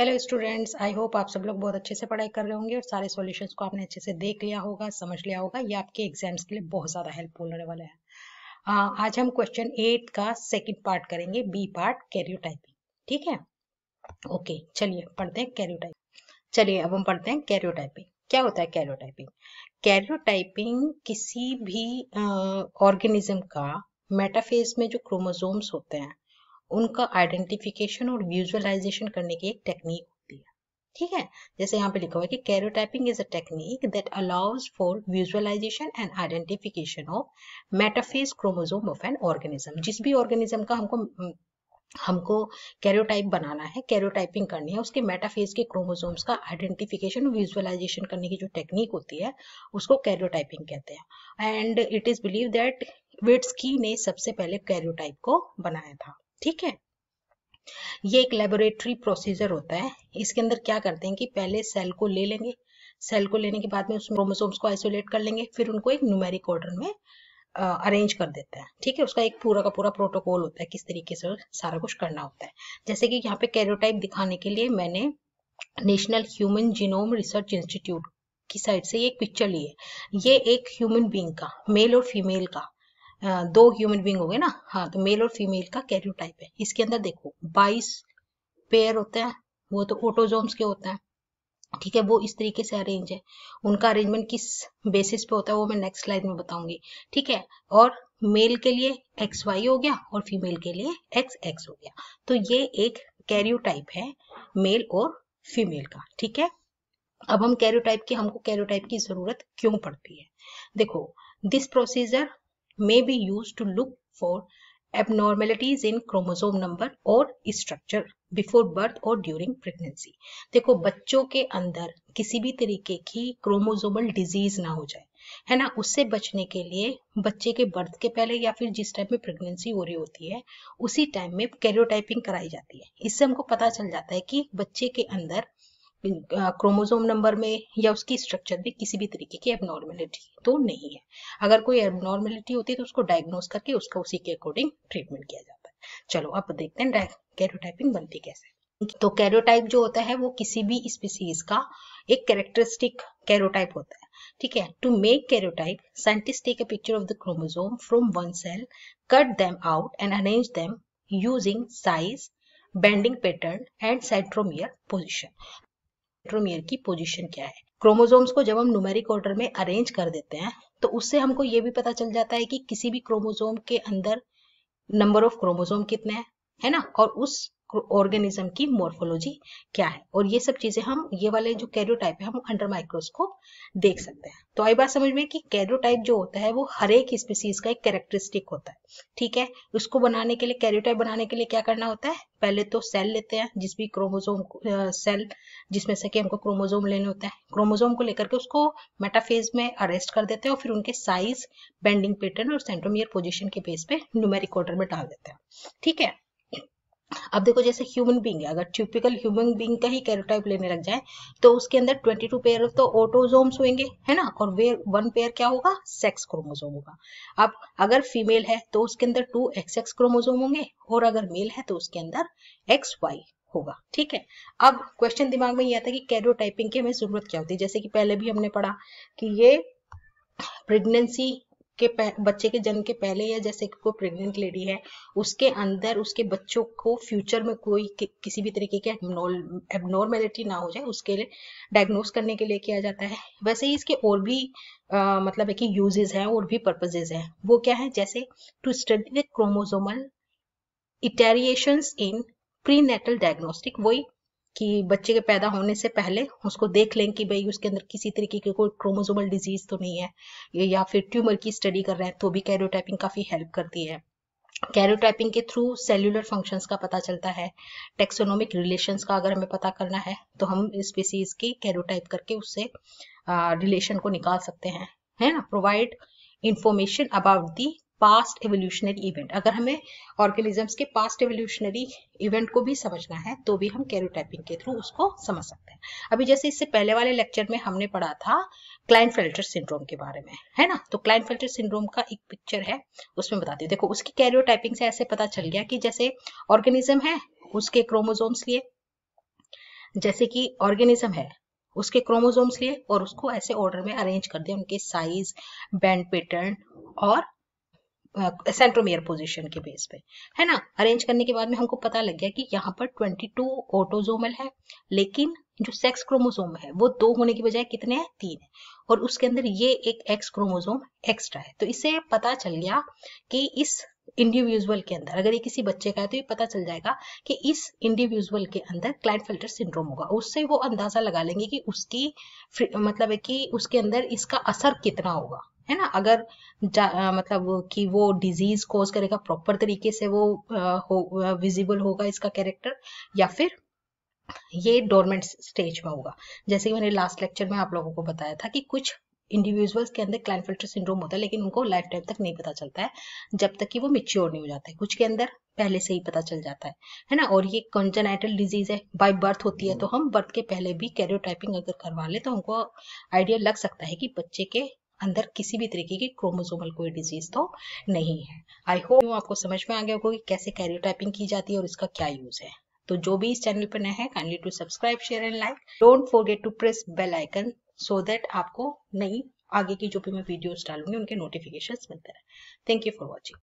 Hello students I hope आप सब लोग बहुत अच्छे से पढ़ाई कर रहे होंगे और सारे सॉल्यूशंस को आपने अच्छे से देख लिया होगा समझ लिया होगा ये आपके एग्जाम्स के लिए बहुत ज़्यादा हेल्पफुल होने वाला है आज हम क्वेश्चन एट का सेकंड पार्ट करेंगे बी पार्ट कैरियोटाइपिंग ठीक है ओके चलिए पढ़ते हैं कैरियोटाइप चलिए अब हम पढ़ते हैं कैरियोटाइपिंग क्या होता है कैरियोटाइपिंग कैरियोटाइपिंग किसी भी ऑर्गेनिज्म का मेटाफेज में जो क्रोमोजोम्स होते हैं उनका आइडेंटिफिकेशन और विजुअलाइजेशन करने की एक टेक्निक होती है ठीक है जैसे यहाँ पे लिखा हुआ है कि karyotyping is a technique that allows for visualization and identification of metaphase chromosome of an organism जिस भी ऑर्गेनिज्म का हमको हमको कैरियोटाइप बनाना है कैरियोटाइपिंग करनी है उसके मेटाफेज के क्रोमोसोम्स का आइडेंटिफिकेशन और विजुअलाइजेशन करने की जो टेक्निक होती है उसको कैरियोटाइपिंग कहते हैं and it is believe that विट्सकी ने सबसे पहले कैरियोटाइप को बनाया था ठीक है ये एक लेबोरेटरी प्रोसीजर होता है इसके अंदर क्या करते हैं कि पहले सेल को ले लेंगे सेल को लेने के बाद में उसमें क्रोमोसोम्स को आइसोलेट कर लेंगे फिर उनको एक न्यूमेरिक ऑर्डर में अरेंज कर देता है ठीक है उसका एक पूरा का पूरा प्रोटोकॉल होता है किस तरीके से सारा कुछ करना होता है जैसे कि यहाँ पे कैरियोटाइप दिखाने के लिए मैंने National Human Genome Research Institute की साइड से ये एक पिक्चर ली है ये एक ह्यूमन बींग का मेल और फीमेल का दो ह्यूमन बींग हो गए ना हाँ तो मेल और फीमेल का कैरियो है इसके अंदर देखो बाईस पेयर होते हैं वो तो ऑटोजोम्स के होते हैं ठीक है वो इस तरीके से अरेंज है उनका अरेंजमेंट किस बेसिस पे होता है वो मैं नेक्स्ट स्लाइड में बताऊंगी ठीक है और मेल के लिए एक्स वाई हो गया और फीमेल के लिए एक्स एक्स हो गया तो ये एक कैरियो है मेल और फीमेल का ठीक है अब हम कैरियो की हमको कैरियो की जरूरत क्यों पड़ती है देखो this procedure may be used to look for abnormalities in chromosome number or structure before birth or during pregnancy. देखो बच्चों के अंदर किसी भी तरीके की क्रोमोजोमल डिजीज ना हो जाए है ना उससे बचने के लिए बच्चे के बर्थ के पहले या फिर जिस टाइम में प्रेगनेंसी हो रही होती है उसी टाइम में कैरियोटाइपिंग कराई जाती है इससे हमको पता चल जाता है कि बच्चे के अंदर क्रोमोसोम नंबर में या उसकी स्ट्रक्चर में किसी भी तरीके की एबनॉर्मेलिटी तो नहीं है अगर कोई एबनॉर्मेलिटी होती है तो उसको डायग्नोज करके उसका उसी के अकॉर्डिंग ट्रीटमेंट किया जाता है चलो अब देखते हैं कैरियोटाइपिंग बनती कैसे तो कैरियोटाइप जो होता है वो किसी भी स्पीसीज का एक कैरेक्टरिस्टिक कैरोटाइप होता है ठीक है to make karyotype scientist take a picture of the chromosome from one cell cut them out and arrange them using size banding pattern and centromere position centromere की पोजीशन क्या है क्रोमोसोम्स को जब हम न्यूमेरिक ऑर्डर में arrange कर देते हैं तो उससे हमको ये भी पता चल जाता है कि किसी भी क्रोमोसोम के अंदर नंबर ऑफ क्रोमोसोम कितने हैं है ना और उस ऑर्गेनिज्म की मोर्फोलॉजी क्या है और ये सब चीजें हम ये वाले जो कैरियोटाइप है हम अंडर माइक्रोस्कोप देख सकते हैं तो आई बात समझ में कि कैरियोटाइप जो होता है वो हर एक स्पीसीज का एक कैरेक्टरिस्टिक होता है ठीक है उसको बनाने के लिए कैरियोटाइप बनाने के लिए क्या करना होता है पहले तो सेल लेते हैं जिस भी क्रोमोजोम सेल जिसमें से कि हमको क्रोमोजोम लेने होता है क्रोमोजोम को लेकर के उसको मेटाफेज में अरेस्ट कर देते हैं और फिर उनके साइज बेंडिंग पैटर्न और सेंट्रोमियर पोजिशन के बेस पे न्यूमेरिक ऑर्डर में डाल देते हैं ठीक है अब देखो जैसे ह्यूमन बींग है अगर ट्यूपिकल ह्यूमन बींग का ही कैरोटाइप लेने लग जाए तो उसके अंदर 22 पेयर तो ऑटोजोम्स होंगे है ना और वे वन पेयर क्या होगा सेक्स क्रोमोजोम होगा अब अगर फीमेल है तो उसके अंदर टू एक्स एक्स क्रोमोजोम होंगे और अगर मेल है तो उसके अंदर एक्स वाई होगा ठीक है अब क्वेश्चन दिमाग में ये आता है कि कैरियोटाइपिंग की हमें जरूरत क्या होती है जैसे कि पहले भी हमने पढ़ा कि ये प्रेगनेंसी के बच्चे के जन्म के पहले या जैसे कोई प्रेग्नेंट लेडी है उसके अंदर उसके बच्चों को फ्यूचर में कोई कि, किसी भी तरीके की एबनॉर्मेलिटी ना हो जाए उसके लिए डायग्नोस करने के लिए किया जाता है वैसे ही इसके और भी आ, मतलब है कि यूजेज हैं और भी पर्पजेज हैं वो क्या है जैसे to study the chromosomal alteration in natal diagnostic वही कि बच्चे के पैदा होने से पहले उसको देख लें कि भाई उसके अंदर किसी तरीके की कोई क्रोमोजोमल डिजीज तो नहीं है या फिर ट्यूमर की स्टडी कर रहे हैं तो भी कैरियोटाइपिंग काफ़ी हेल्प करती है कैरियोटाइपिंग के थ्रू सेल्यूलर फंक्शंस का पता चलता है टेक्सोनोमिक रिलेशंस का अगर हमें पता करना है तो हम स्पीसीज की कैरियोटाइप करके उससे रिलेशन को निकाल सकते हैं है ना provide information about the past evolutionary event अगर हमें ऑर्गेनिजम्स के पास्ट एवोल्यूशनरी इवेंट को भी समझना है तो भी हम कैरियोटाइपिंग के थ्रू उसको समझ सकते हैं अभी जैसे इससे पहले वाले लेक्चर में हमने पढ़ा था क्लाइन फिल्टर सिंड्रोम के बारे में है ना तो क्लाइन फिल्टर सिंड्रोम का एक पिक्चर है उसमें बताती हूँ देखो उसकी कैरियोटाइपिंग से ऐसे पता चल गया कि जैसे ऑर्गेनिज्म है उसके क्रोमोजोम्स लिए जैसे कि ऑर्गेनिज्म है उसके क्रोमोजोम्स लिए और उसको ऐसे ऑर्डर में अरेंज कर दिया उनके साइज बैंड पैटर्न और सेंट्रोमेयर पोजीशन के बेस पे है ना अरेंज करने के बाद में हमको पता लग गया कि यहाँ पर 22 ऑटोजोमल है लेकिन जो सेक्स क्रोमोसोम है वो दो होने की बजाय कितने हैं तीन है और उसके अंदर ये एक एक्स क्रोमोसोम एक्स्ट्रा है तो इससे पता चल गया कि इस इंडिविजुअल के अंदर अगर ये किसी बच्चे का है तो ये पता चल जाएगा कि इस इंडिविजुअल के अंदर फिल्टर सिंड्रोम होगा उससे वो अंदाजा लगा लेंगे कि उसकी मतलब कि उसके अंदर इसका असर कितना होगा है ना अगर मतलब कि वो डिजीज कोज करेगा प्रॉपर तरीके से वो हो विजिबल होगा इसका कैरेक्टर या फिर ये डोरमेंट स्टेज में होगा जैसे कि मैंने लास्ट लेक्चर में आप लोगों को बताया था कि कुछ इंडिविजुअल्स के अंदर क्लाइनफिल्टर सिंड्रोम होता है लेकिन उनको लाइफ टाइम तक नहीं पता चलता है जब तक कि वो मिच्योर नहीं हो जाते कुछ के अंदर पहले से ही पता चल जाता है है ना और ये कंजनाइटल डिजीज है बाय बर्थ होती है तो हम बर्थ के पहले भी कैरियोटाइपिंग अगर करवा ले तो हमको आइडिया लग सकता है कि बच्चे के अंदर किसी भी तरीके की क्रोमोसोमल कोई डिजीज तो नहीं है आई होप आपको समझ में आ गया होगा कि कैसे कैरियोटाइपिंग की जाती है और इसका क्या यूज है तो जो भी इस चैनल पर नए हैं kindly to subscribe share and like don't forget to press bell icon so that आपको नई आगे की जो भी मैं वीडियोस डालूंगी उनके नोटिफिकेशंस मिलते रहे थैंक यू फॉर वॉचिंग